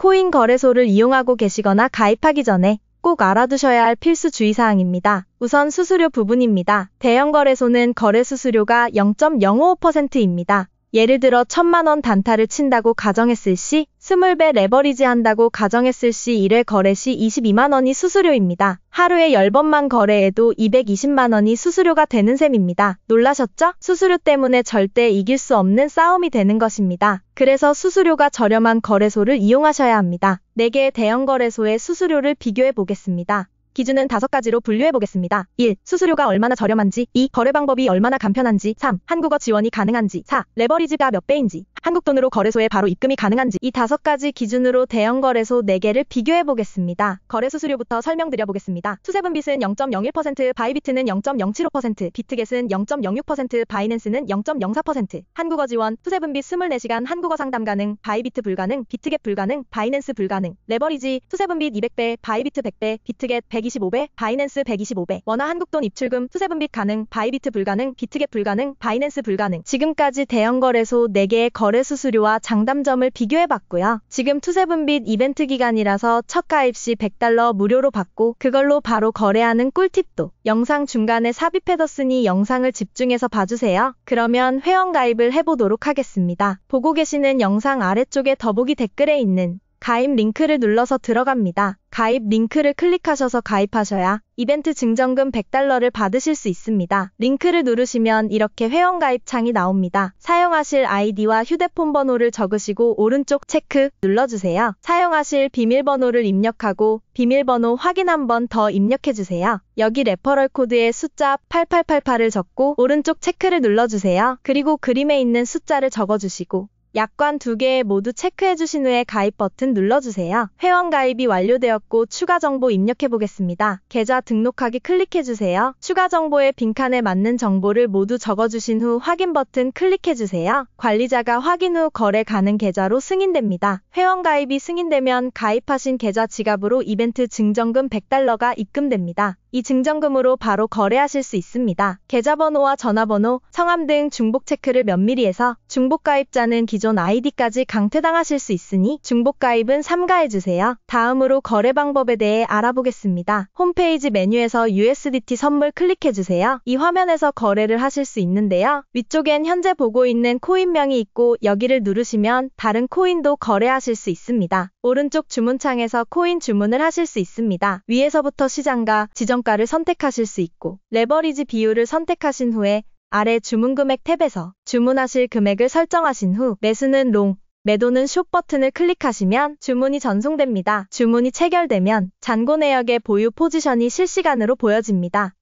코인 거래소를 이용하고 계시거나 가입하기 전에 꼭 알아두셔야 할 필수 주의사항입니다. 우선 수수료 부분입니다. 대형 거래소는 거래 수수료가 0 0 5입니다 예를 들어 천만원 단타를 친다고 가정했을 시 20배 레버리지 한다고 가정했을 시 1회 거래 시 22만원이 수수료입니다. 하루에 10번만 거래해도 220만원이 수수료가 되는 셈입니다. 놀라셨죠? 수수료 때문에 절대 이길 수 없는 싸움이 되는 것입니다. 그래서 수수료가 저렴한 거래소를 이용하셔야 합니다. 4개의 대형 거래소의 수수료를 비교해 보겠습니다. 기준은 5가지로 분류해 보겠습니다. 1. 수수료가 얼마나 저렴한지 2. 거래 방법이 얼마나 간편한지 3. 한국어 지원이 가능한지 4. 레버리지가 몇 배인지 한국 돈으로 거래소에 바로 입금이 가능한지 이 다섯 가지 기준으로 대형 거래소 4개를 비교해 보겠습니다. 거래 수수료부터 설명드려 보겠습니다. 수세분빗은 0.01%, 바이비트는 0.075%, 비트겟은 0.06%, 바이낸스는 0.04%, 한국어 지원, 수세분빗 24시간 한국어 상담 가능, 바이비트 불가능, 비트겟 불가능, 바이낸스 불가능, 레버리지, 수세분빗 200배, 바이비트 100배, 비트겟 125배, 바이낸스 125배, 원화 한국돈 입출금, 수세분빗 가능, 바이비트 불가능, 비트겟 불가능, 바이낸스 불가능. 지금까지 대형 거래소 4개의 거래 거래 수수료와 장담점을 비교해봤고요. 지금 투세분빛 이벤트 기간이라서 첫 가입 시 100달러 무료로 받고 그걸로 바로 거래하는 꿀팁도 영상 중간에 삽입해뒀으니 영상을 집중해서 봐주세요. 그러면 회원 가입을 해보도록 하겠습니다. 보고 계시는 영상 아래쪽에 더보기 댓글에 있는 가입 링크를 눌러서 들어갑니다. 가입 링크를 클릭하셔서 가입하셔야 이벤트 증정금 100달러를 받으실 수 있습니다. 링크를 누르시면 이렇게 회원 가입 창이 나옵니다. 사용하실 아이디와 휴대폰 번호를 적으시고 오른쪽 체크 눌러주세요. 사용하실 비밀번호를 입력하고 비밀번호 확인 한번 더 입력해주세요. 여기 레퍼럴 코드에 숫자 8888을 적고 오른쪽 체크를 눌러주세요. 그리고 그림에 있는 숫자를 적어주시고 약관 2개 모두 체크해 주신 후에 가입 버튼 눌러주세요. 회원 가입이 완료되었고 추가 정보 입력해 보겠습니다. 계좌 등록하기 클릭해 주세요. 추가 정보의 빈칸에 맞는 정보를 모두 적어주신 후 확인 버튼 클릭해 주세요. 관리자가 확인 후 거래 가능 계좌로 승인됩니다. 회원 가입이 승인되면 가입하신 계좌 지갑으로 이벤트 증정금 100달러가 입금됩니다. 이 증정금으로 바로 거래하실 수 있습니다. 계좌번호와 전화번호, 성함 등 중복 체크를 면밀히 해서 중복 가입자는 기존 아이디까지 강퇴당하실 수 있으니 중복 가입은 삼가해주세요. 다음으로 거래 방법에 대해 알아보겠습니다. 홈페이지 메뉴에서 USDT 선물 클릭해주세요. 이 화면에서 거래를 하실 수 있는데요. 위쪽엔 현재 보고 있는 코인명이 있고 여기를 누르시면 다른 코인도 거래하실 수 있습니다. 오른쪽 주문창에서 코인 주문을 하실 수 있습니다. 위에서부터 시장과 지정 고평가를 선택하실 수 있고 레버리지 비율을 선택하신 후에 아래 주문금액 탭에서 주문하실 금액을 설정하신 후 매수는 롱, 매도는 숏 버튼을 클릭하시면 주문이 전송됩니다. 주문이 체결되면 잔고 내역의 보유 포지션이 실시간으로 보여집니다.